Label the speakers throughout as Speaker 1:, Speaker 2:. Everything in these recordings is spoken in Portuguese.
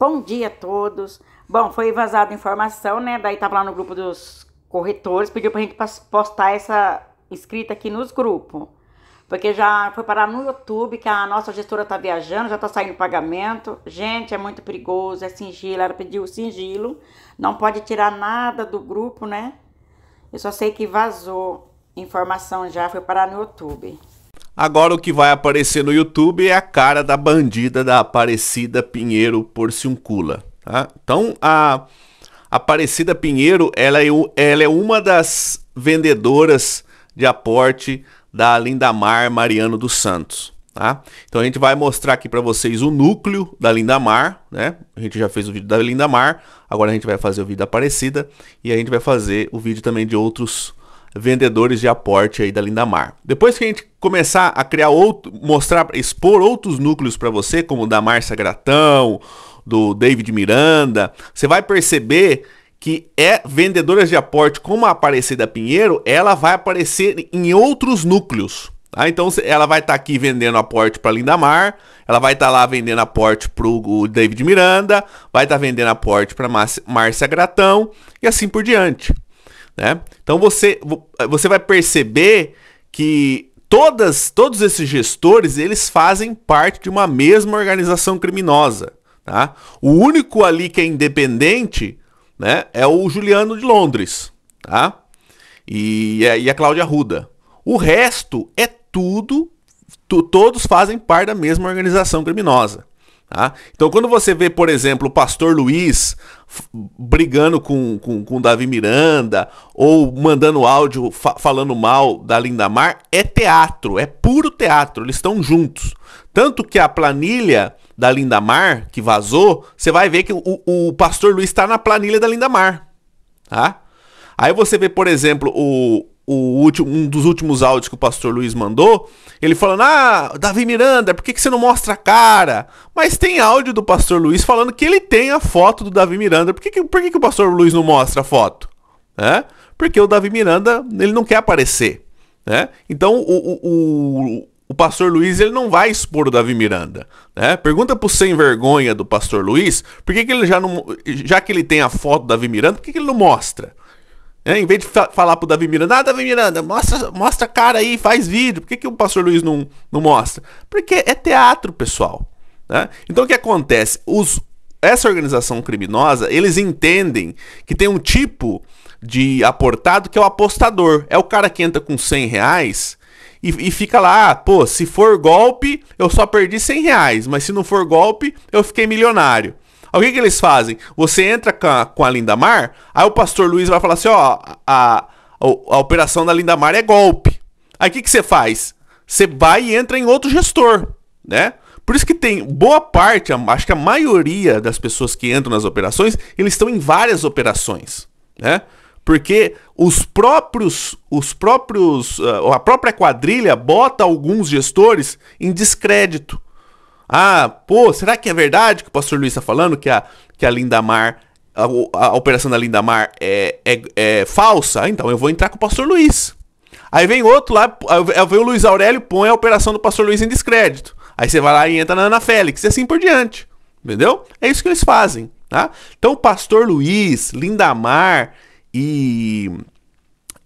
Speaker 1: Bom dia a todos. Bom, foi vazada informação, né? Daí tava lá no grupo dos corretores, pediu pra gente postar essa inscrita aqui nos grupos. Porque já foi parar no YouTube, que a nossa gestora tá viajando, já tá saindo pagamento. Gente, é muito perigoso, é singelo. Ela pediu singelo, Não pode tirar nada do grupo, né? Eu só sei que vazou informação já, foi parar no YouTube.
Speaker 2: Agora o que vai aparecer no YouTube é a cara da bandida da Aparecida Pinheiro Porciuncula. Tá? Então a Aparecida Pinheiro ela é, ela é uma das vendedoras de aporte da Lindamar Mariano dos Santos. Tá? Então a gente vai mostrar aqui para vocês o núcleo da Lindamar, né? A gente já fez o vídeo da Lindamar, agora a gente vai fazer o vídeo da Aparecida e a gente vai fazer o vídeo também de outros vendedores de aporte aí da Lindamar. Depois que a gente começar a criar outro, mostrar, expor outros núcleos para você, como o da Márcia Gratão, do David Miranda, você vai perceber que é vendedoras de aporte como a Aparecida Pinheiro, ela vai aparecer em outros núcleos. Tá? Então ela vai estar tá aqui vendendo aporte para Lindamar, ela vai estar tá lá vendendo aporte para o David Miranda, vai estar tá vendendo aporte para Márcia Gratão e assim por diante né? Então você, você vai perceber que todas, todos esses gestores eles fazem parte de uma mesma organização criminosa. Tá? O único ali que é independente né, é o Juliano de Londres tá? e, e a Cláudia Ruda. O resto é tudo, todos fazem parte da mesma organização criminosa. Tá? Então, quando você vê, por exemplo, o pastor Luiz brigando com, com, com Davi Miranda ou mandando áudio fa falando mal da Lindamar, é teatro, é puro teatro, eles estão juntos. Tanto que a planilha da Lindamar, que vazou, você vai ver que o, o pastor Luiz está na planilha da Lindamar. Tá? Aí você vê, por exemplo, o, o último, um dos últimos áudios que o pastor Luiz mandou, ele falando: Ah, Davi Miranda, por que, que você não mostra a cara? Mas tem áudio do pastor Luiz falando que ele tem a foto do Davi Miranda. Por que, que, por que, que o pastor Luiz não mostra a foto? É? Porque o Davi Miranda ele não quer aparecer. Né? Então o, o, o, o pastor Luiz ele não vai expor o Davi Miranda. Né? Pergunta pro sem vergonha do pastor Luiz por que, que ele já não. Já que ele tem a foto do Davi Miranda, por que, que ele não mostra? É, em vez de fa falar pro Davi Miranda, ah, Davi Miranda, mostra, mostra a cara aí, faz vídeo. Por que, que o pastor Luiz não, não mostra? Porque é teatro, pessoal. Né? Então o que acontece? Os, essa organização criminosa, eles entendem que tem um tipo de aportado que é o apostador. É o cara que entra com 100 reais e, e, fica lá, ah, pô, se for golpe, eu só perdi 100 reais, mas se não for golpe, eu fiquei milionário o que, que eles fazem? Você entra com a, com a Lindamar, aí o pastor Luiz vai falar assim: ó, a, a, a operação da Lindamar é golpe. Aí o que, que você faz? Você vai e entra em outro gestor, né? Por isso que tem boa parte, acho que a maioria das pessoas que entram nas operações, eles estão em várias operações, né? Porque os próprios, os próprios, ah, a própria quadrilha bota alguns gestores em descrédito. Ah, pô, será que é verdade que o pastor Luiz está falando que a, que a Lindamar, a, a operação da Lindamar é, é, é falsa? Ah, então eu vou entrar com o pastor Luiz. Aí vem outro lá, vem o Luiz Aurélio põe a operação do pastor Luiz em descrédito. Aí você vai lá e entra na Ana Félix e assim por diante. Entendeu? É isso que eles fazem, tá? Então, o pastor Luiz, Lindamar e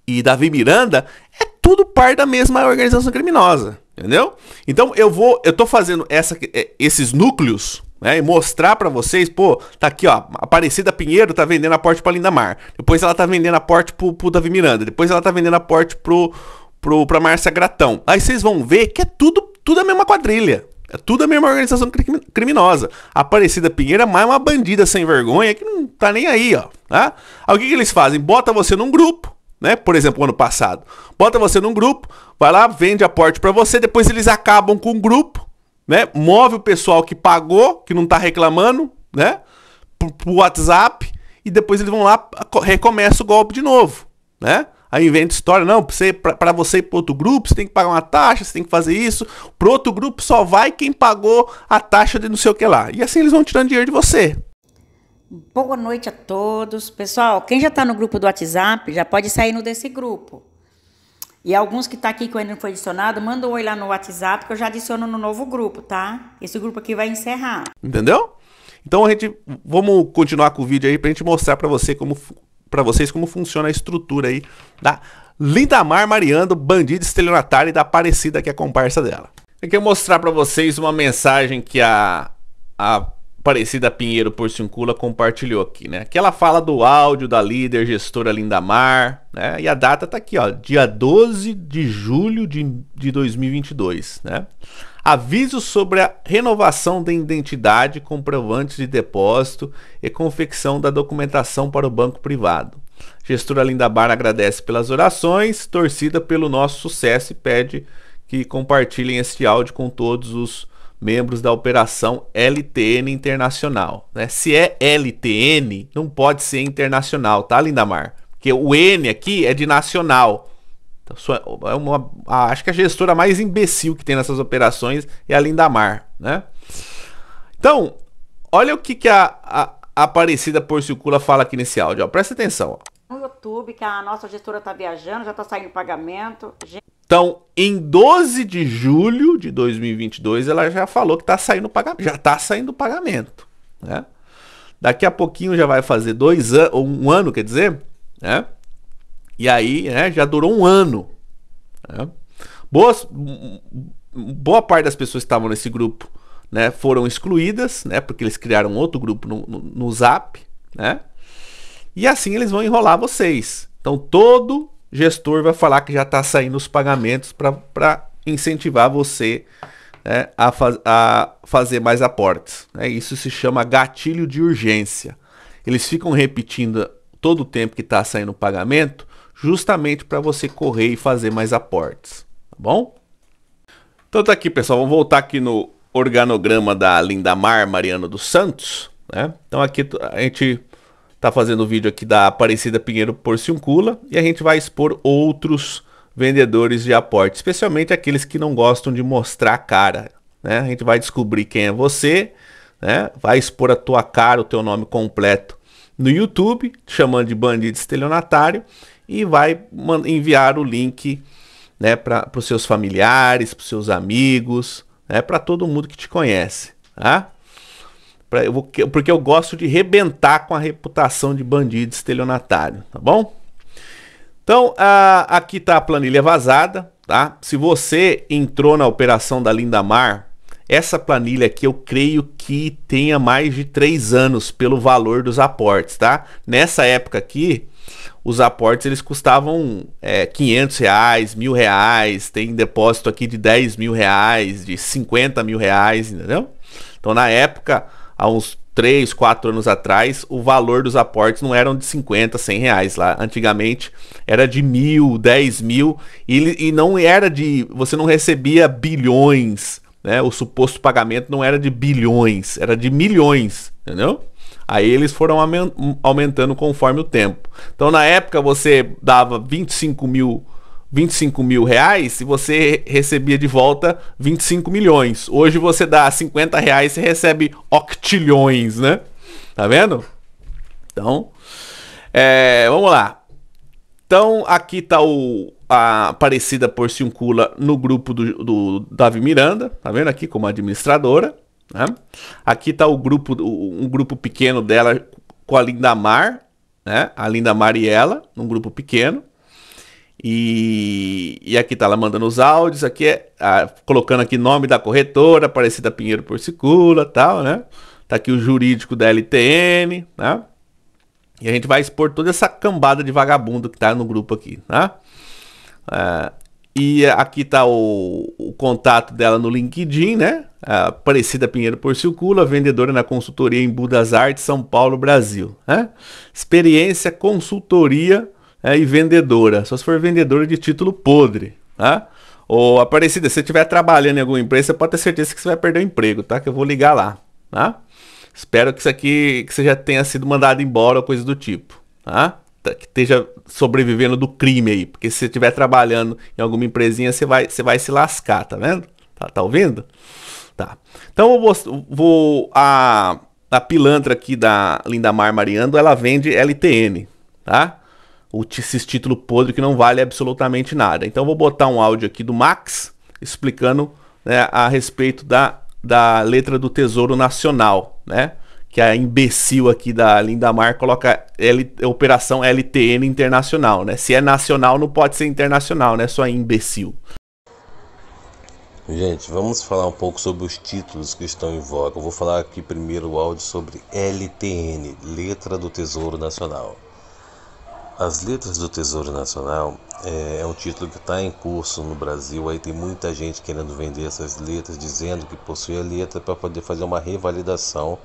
Speaker 2: e Davi Miranda é tudo parte da mesma organização criminosa. Entendeu? Então eu vou, eu tô fazendo essa, é, esses núcleos né, e mostrar para vocês, pô, tá aqui ó, Aparecida Pinheiro tá vendendo a porte para Linda Mar, depois ela tá vendendo porte pro, pro Davi Miranda, depois ela tá vendendo porte pro, pro pra Márcia Gratão. Aí vocês vão ver que é tudo, tudo a mesma quadrilha, é tudo a mesma organização criminosa. Aparecida Pinheiro é mais uma bandida sem vergonha que não tá nem aí, ó. Tá? Aí o que, que eles fazem? Bota você num grupo, né? Por exemplo, ano passado. Bota você num grupo, vai lá, vende aporte para você, depois eles acabam com o grupo, né? Move o pessoal que pagou, que não tá reclamando, né? Pro, WhatsApp e depois eles vão lá, recomeça o golpe de novo, né? Aí inventa história, não, para você ir para outro grupo, você tem que pagar uma taxa, você tem que fazer isso. Para outro grupo só vai quem pagou a taxa de não sei o que lá. E assim eles vão tirando dinheiro de você,
Speaker 1: Boa noite a todos. Pessoal, quem já está no grupo do WhatsApp, já pode sair no desse grupo. E alguns que estão tá aqui que ainda não foi adicionado, manda um oi lá no WhatsApp que eu já adiciono no novo grupo, tá? Esse grupo aqui vai encerrar.
Speaker 2: Entendeu? Então a gente vamos continuar com o vídeo aí pra gente mostrar para você como para vocês como funciona a estrutura aí da Lindamar Mariano, bandida estelionatária e da Aparecida que é a comparsa dela. Eu quero mostrar para vocês uma mensagem que a a Parecida Pinheiro Porciuncula compartilhou aqui, né? Que ela fala do áudio da líder gestora Lindamar, né? E a data tá aqui, ó, dia 12 de julho de, de 2022, né? Aviso sobre a renovação da identidade, comprovantes de depósito e confecção da documentação para o banco privado. Gestora Lindamar agradece pelas orações, torcida pelo nosso sucesso e pede que compartilhem este áudio com todos os membros da operação LTN Internacional. Né? Se é LTN, não pode ser internacional, tá, Lindamar? Porque o N aqui é de nacional. Então, é uma, acho que a gestora mais imbecil que tem nessas operações é a Lindamar, né? Então, olha o que, que a, a Aparecida Circula fala aqui nesse áudio. Ó. Presta atenção.
Speaker 1: Ó. No YouTube, que a nossa gestora está viajando, já está saindo pagamento. Gente...
Speaker 2: Então, em 12 de julho de 2022, ela já falou que tá saindo pagamento, já está saindo o pagamento, né? Daqui a pouquinho já vai fazer dois anos, um ano, quer dizer, né? E aí, né, já durou um ano. Né? Boas, boa parte das pessoas que estavam nesse grupo, né, foram excluídas, né, porque eles criaram outro grupo no, no, no Zap, né? E assim eles vão enrolar vocês. Então todo gestor vai falar que já está saindo os pagamentos para incentivar você né, a, a, fazer mais aportes. Né? Isso se chama gatilho de urgência. Eles ficam repetindo todo o tempo que está saindo o pagamento, justamente para você correr e fazer mais aportes. Tá bom? Então tá aqui, pessoal. Vamos voltar aqui no organograma da Lindamar Mariano dos Santos. Né? Então aqui a gente tá fazendo o vídeo aqui da Aparecida Pinheiro Porciuncula e a gente vai expor outros vendedores de aporte, especialmente aqueles que não gostam de mostrar a cara, né? A gente vai descobrir quem é você, né? Vai expor a tua cara, o teu nome completo no YouTube, chamando de bandido estelionatário e vai enviar o link, né, para os seus familiares, para os seus amigos, né, para todo mundo que te conhece, tá? Pra, eu vou, porque eu gosto de rebentar com a reputação de bandido estelionatário, tá bom? Então, a, aqui está a planilha vazada, tá? Se você entrou na operação da Lindamar, essa planilha aqui eu creio que tenha mais de 3 anos pelo valor dos aportes, tá? Nessa época aqui, os aportes eles custavam é, 500 reais, mil reais, tem depósito aqui de 10 mil reais, de 50 mil reais, entendeu? Então na época há uns 3, 4 anos atrás, o valor dos aportes não eram de 50, 100 reais lá. Antigamente era de mil, 10 mil e, e não era de. Você não recebia bilhões, né? O suposto pagamento não era de bilhões, era de milhões, entendeu? Aí eles foram aumentando conforme o tempo. Então na época você dava 25 mil 25 mil reais e você recebia de volta 25 milhões. Hoje você dá 50 reais e recebe octilhões, né? Tá vendo? Então, é, vamos lá. Então, aqui tá o, a Aparecida Porciuncula no grupo do, do Davi Miranda, tá vendo aqui como administradora. Né? Aqui tá o grupo, um grupo pequeno dela com a Linda Mar, né? A Linda Mar e ela, num grupo pequeno. E, e, aqui tá ela mandando os áudios, aqui é, a, colocando aqui nome da corretora, Aparecida Pinheiro Porcicula, tal, né? Tá aqui o jurídico da LTN, né? E a gente vai expor toda essa cambada de vagabundo que tá no grupo aqui, tá? e aqui tá o, o, contato dela no LinkedIn, né? A Aparecida Pinheiro Porcicula, vendedora na consultoria em Budas Artes, São Paulo, Brasil, né? Experiência consultoria é, e vendedora. Só se for vendedora de título podre, tá? Ou Aparecida, se você estiver trabalhando em alguma empresa, você pode ter certeza que você vai perder o emprego, tá? Que eu vou ligar lá, tá? Espero que isso aqui que você já tenha sido mandado embora ou coisa do tipo, tá? tá que esteja sobrevivendo do crime aí, porque se você estiver trabalhando em alguma empresinha, você vai, você vai se lascar, tá vendo? Tá, tá ouvindo? Tá. Então eu vou, vou a, a pilantra aqui da Linda Mar Mariando, ela vende LTN, tá? esses título podre que não vale absolutamente nada. Então vou botar um áudio aqui do Max explicando né, a respeito da, da letra do Tesouro Nacional, né? Que a imbecil aqui da Lindamar coloca L, operação LTN internacional, né? Se é nacional, não pode ser internacional, né? Só é imbecil.
Speaker 1: Gente, vamos falar um pouco sobre os títulos que estão em voga. Eu vou falar aqui primeiro o áudio sobre LTN, Letra do Tesouro Nacional. As Letras do Tesouro Nacional é, é um título que está em curso no Brasil. Aí tem muita gente querendo vender essas letras, dizendo que possui a letra para poder fazer uma revalidação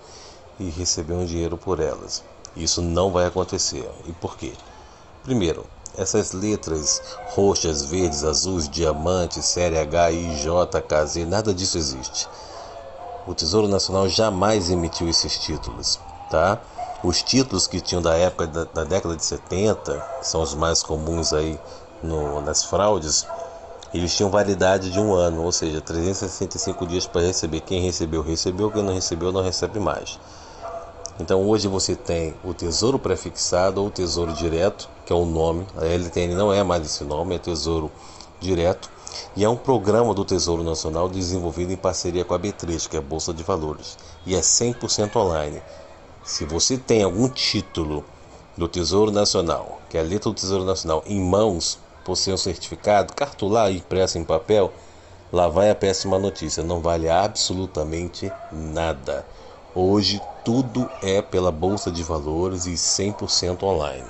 Speaker 1: e receber um dinheiro por elas. Isso não vai acontecer. E por quê? Primeiro, essas letras roxas, verdes, azuis, diamante, série H, I, J, KZ, nada disso existe. O Tesouro Nacional jamais emitiu esses títulos, tá? Os títulos que tinham da época da, da década de 70, que são os mais comuns aí no, nas fraudes, eles tinham validade de um ano, ou seja, 365 dias para receber. Quem recebeu, recebeu, quem não recebeu, não recebe mais. Então hoje você tem o tesouro prefixado ou tesouro direto, que é o nome, a LTN não é mais esse nome, é tesouro direto, e é um programa do Tesouro Nacional desenvolvido em parceria com a B3, que é a Bolsa de Valores, e é 100% online. Se você tem algum título do Tesouro Nacional, que é a letra do Tesouro Nacional em mãos, possui um certificado cartular impresso em papel, lá vai a péssima notícia, não vale absolutamente nada. Hoje tudo é pela bolsa de valores e 100% online.